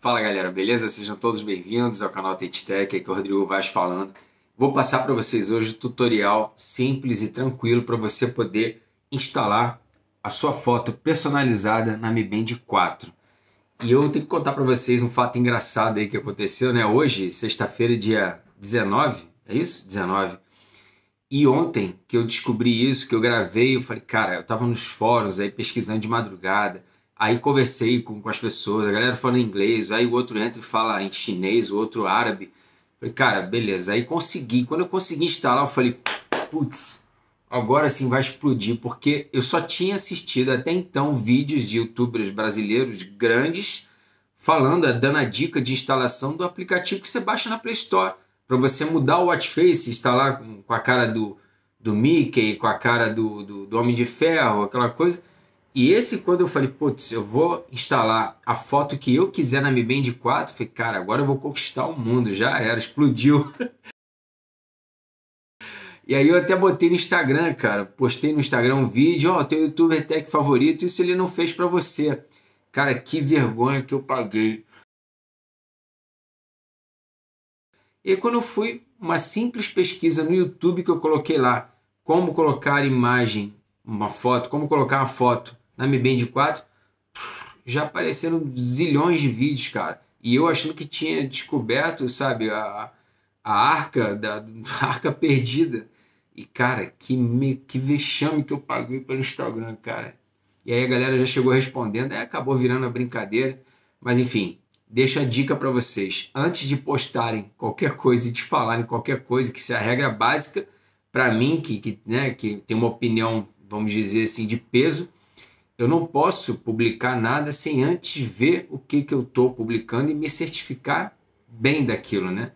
Fala galera, beleza? Sejam todos bem-vindos ao canal Tech Tech, aqui é o Rodrigo Vaz falando. Vou passar para vocês hoje um tutorial simples e tranquilo para você poder instalar a sua foto personalizada na Mi Band 4. E eu tenho que contar para vocês um fato engraçado aí que aconteceu, né? Hoje, sexta-feira, dia 19, é isso? 19. E ontem que eu descobri isso, que eu gravei, eu falei, cara, eu estava nos fóruns aí pesquisando de madrugada, Aí conversei com, com as pessoas, a galera falando inglês, aí o outro entra e fala em chinês, o outro árabe. Falei, cara, beleza. Aí consegui. Quando eu consegui instalar, eu falei, putz, agora sim vai explodir, porque eu só tinha assistido até então vídeos de youtubers brasileiros grandes falando, é, dando a dica de instalação do aplicativo que você baixa na Play Store, para você mudar o watch face instalar com, com a cara do, do Mickey, com a cara do, do, do Homem de Ferro, aquela coisa. E esse, quando eu falei, putz, eu vou instalar a foto que eu quiser na Mi Band 4, falei, cara, agora eu vou conquistar o mundo, já era, explodiu. e aí eu até botei no Instagram, cara, postei no Instagram um vídeo, ó, oh, teu youtuber tech favorito, isso ele não fez para você. Cara, que vergonha que eu paguei. E quando eu fui, uma simples pesquisa no YouTube que eu coloquei lá, como colocar imagem, uma foto, como colocar uma foto na Mi Band 4, já apareceram zilhões de vídeos, cara. E eu achando que tinha descoberto, sabe, a, a arca da a arca perdida. E cara, que me, que vexame que eu paguei pelo Instagram, cara. E aí a galera já chegou respondendo, aí é, acabou virando a brincadeira, mas enfim, deixa a dica para vocês. Antes de postarem qualquer coisa e de falarem qualquer coisa, que se é a regra básica para mim que que, né, que tem uma opinião, vamos dizer assim, de peso, eu não posso publicar nada sem antes ver o que, que eu estou publicando e me certificar bem daquilo, né?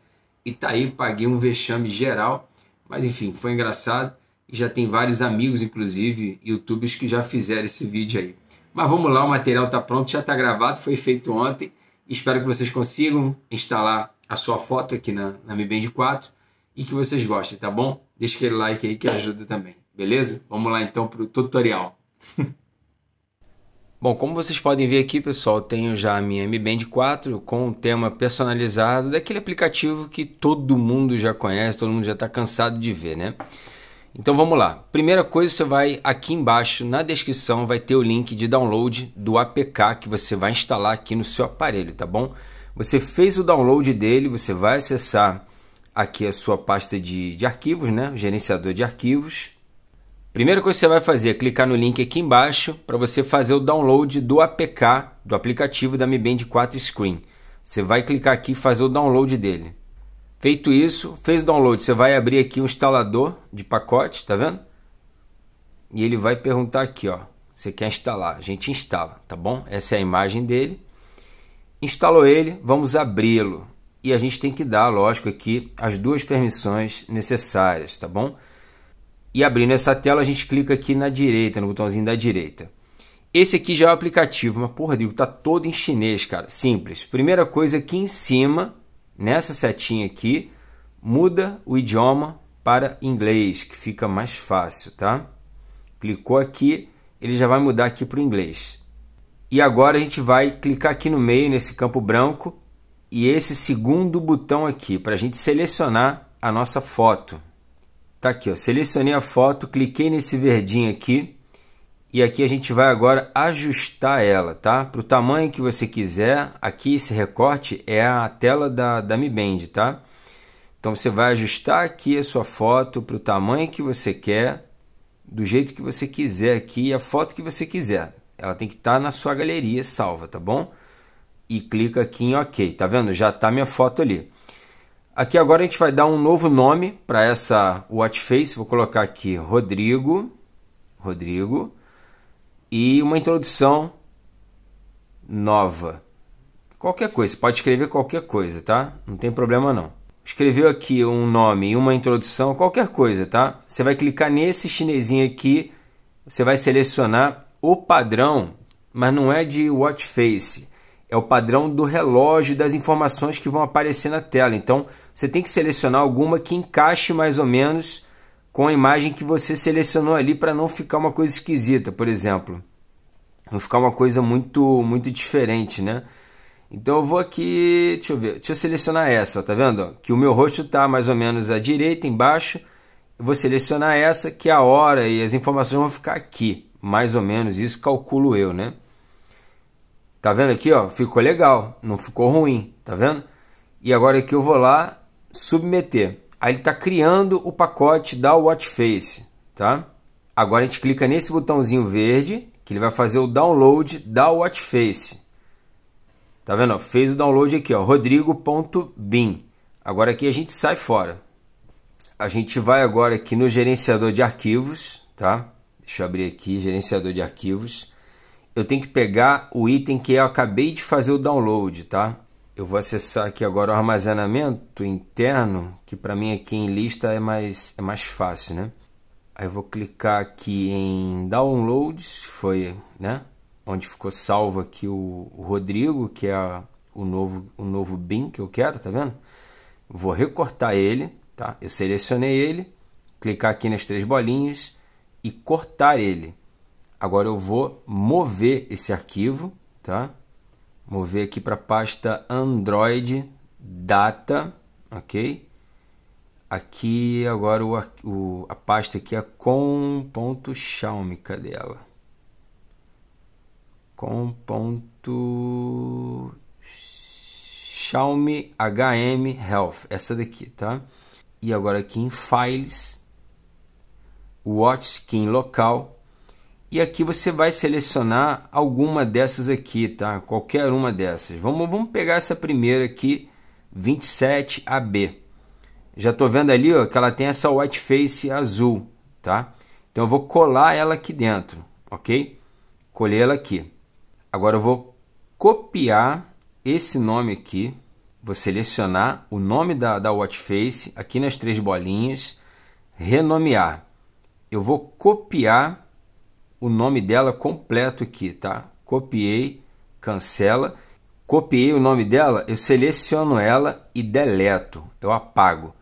E tá aí, paguei um vexame geral, mas enfim, foi engraçado. E já tem vários amigos, inclusive, youtubers que já fizeram esse vídeo aí. Mas vamos lá, o material tá pronto, já tá gravado, foi feito ontem. Espero que vocês consigam instalar a sua foto aqui na, na Mi Band 4 e que vocês gostem, tá bom? Deixa aquele like aí que ajuda também, beleza? Vamos lá então pro tutorial. Bom, como vocês podem ver aqui, pessoal, tenho já a minha Mi Band 4 com um tema personalizado daquele aplicativo que todo mundo já conhece, todo mundo já está cansado de ver, né? Então vamos lá. Primeira coisa, você vai aqui embaixo na descrição, vai ter o link de download do APK que você vai instalar aqui no seu aparelho, tá bom? Você fez o download dele, você vai acessar aqui a sua pasta de, de arquivos, né? O gerenciador de arquivos. Primeira coisa que você vai fazer é clicar no link aqui embaixo para você fazer o download do APK, do aplicativo da Mi Band 4 Screen. Você vai clicar aqui e fazer o download dele. Feito isso, fez o download, você vai abrir aqui o um instalador de pacote, tá vendo? E ele vai perguntar aqui, ó, você quer instalar? A gente instala, tá bom? Essa é a imagem dele. Instalou ele, vamos abri-lo. E a gente tem que dar, lógico, aqui as duas permissões necessárias, tá bom? E abrindo essa tela, a gente clica aqui na direita, no botãozinho da direita. Esse aqui já é o aplicativo, mas porra, Rodrigo, tá todo em chinês, cara. Simples. Primeira coisa aqui em cima, nessa setinha aqui, muda o idioma para inglês, que fica mais fácil, tá? Clicou aqui, ele já vai mudar aqui para o inglês. E agora a gente vai clicar aqui no meio, nesse campo branco, e esse segundo botão aqui, para a gente selecionar a nossa foto. Tá aqui, ó. Selecionei a foto, cliquei nesse verdinho aqui. E aqui a gente vai agora ajustar ela, tá? Para o tamanho que você quiser. Aqui esse recorte é a tela da, da Mi Band, tá? Então você vai ajustar aqui a sua foto para o tamanho que você quer, do jeito que você quiser aqui, a foto que você quiser. Ela tem que estar tá na sua galeria salva, tá bom? E clica aqui em OK, tá vendo? Já tá minha foto ali. Aqui agora a gente vai dar um novo nome para essa watch face. Vou colocar aqui Rodrigo, Rodrigo, e uma introdução nova. Qualquer coisa, pode escrever qualquer coisa, tá? Não tem problema não. Escreveu aqui um nome e uma introdução, qualquer coisa, tá? Você vai clicar nesse chinesinho aqui, você vai selecionar o padrão, mas não é de watch face é o padrão do relógio das informações que vão aparecer na tela. Então, você tem que selecionar alguma que encaixe mais ou menos com a imagem que você selecionou ali para não ficar uma coisa esquisita, por exemplo. Não ficar uma coisa muito muito diferente, né? Então eu vou aqui, deixa eu ver, deixa eu selecionar essa, ó, tá vendo? Que o meu rosto tá mais ou menos à direita, embaixo. Eu vou selecionar essa, que é a hora e as informações vão ficar aqui. Mais ou menos isso calculo eu, né? Tá vendo aqui, ó? Ficou legal, não ficou ruim, tá vendo? E agora que eu vou lá, submeter. Aí ele está criando o pacote da Watchface, tá? Agora a gente clica nesse botãozinho verde, que ele vai fazer o download da Watchface. Tá vendo? Fez o download aqui, ó, rodrigo.bin. Agora aqui a gente sai fora. A gente vai agora aqui no gerenciador de arquivos, tá? Deixa eu abrir aqui, gerenciador de arquivos. Eu tenho que pegar o item que eu acabei de fazer o download, tá? Eu vou acessar aqui agora o armazenamento interno, que para mim aqui em lista é mais, é mais fácil, né? Aí eu vou clicar aqui em Downloads, foi, né? Onde ficou salvo aqui o, o Rodrigo, que é a, o novo, o novo BIM que eu quero, tá vendo? Vou recortar ele, tá? Eu selecionei ele, clicar aqui nas três bolinhas e cortar ele. Agora eu vou mover esse arquivo, tá? mover ver aqui para a pasta Android Data, ok? Aqui agora o, o, a pasta aqui é com.xiaomi, cadê ela? Com. Xiaomi HM Health, essa daqui, tá? E agora aqui em Files, Watch Skin Local, e aqui você vai selecionar alguma dessas aqui, tá? Qualquer uma dessas. Vamos, vamos pegar essa primeira aqui, 27AB. Já tô vendo ali ó, que ela tem essa whiteface azul, tá? Então eu vou colar ela aqui dentro, ok? Colher ela aqui. Agora eu vou copiar esse nome aqui. Vou selecionar o nome da, da face aqui nas três bolinhas. Renomear. Eu vou copiar o nome dela completo aqui, tá? Copiei, cancela. Copiei o nome dela, eu seleciono ela e deleto, eu apago.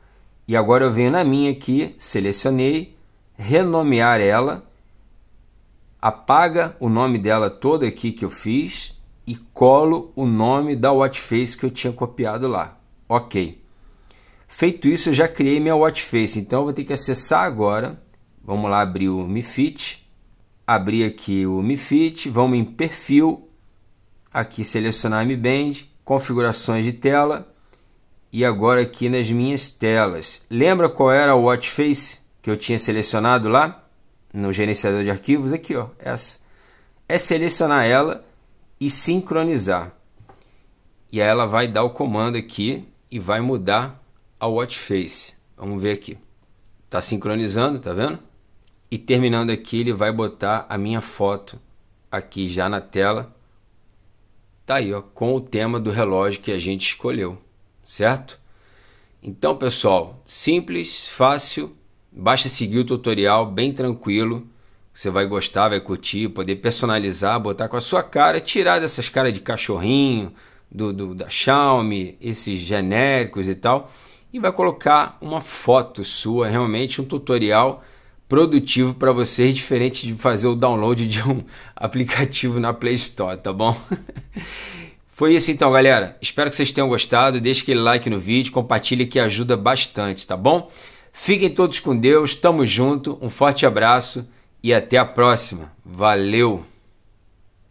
E agora eu venho na minha aqui, selecionei, renomear ela, apaga o nome dela todo aqui que eu fiz e colo o nome da watch face que eu tinha copiado lá. Ok. Feito isso, eu já criei minha watch face então eu vou ter que acessar agora. Vamos lá abrir o MiFit abrir aqui o MiFit, vamos em perfil, aqui selecionar Band. configurações de tela e agora aqui nas minhas telas. Lembra qual era o Watch Face que eu tinha selecionado lá no gerenciador de arquivos? Aqui, ó, essa. É selecionar ela e sincronizar. E aí ela vai dar o comando aqui e vai mudar a watch face. Vamos ver aqui. Tá sincronizando, tá vendo? E terminando aqui, ele vai botar a minha foto aqui já na tela. Tá aí, ó, com o tema do relógio que a gente escolheu, certo? Então, pessoal, simples, fácil, basta seguir o tutorial bem tranquilo. Você vai gostar, vai curtir, poder personalizar, botar com a sua cara, tirar dessas caras de cachorrinho, do, do da Xiaomi, esses genéricos e tal, e vai colocar uma foto sua, realmente um tutorial produtivo para vocês, diferente de fazer o download de um aplicativo na Play Store, tá bom? Foi isso então, galera. Espero que vocês tenham gostado. Deixe aquele like no vídeo, compartilhe que ajuda bastante, tá bom? Fiquem todos com Deus, tamo junto, um forte abraço e até a próxima. Valeu!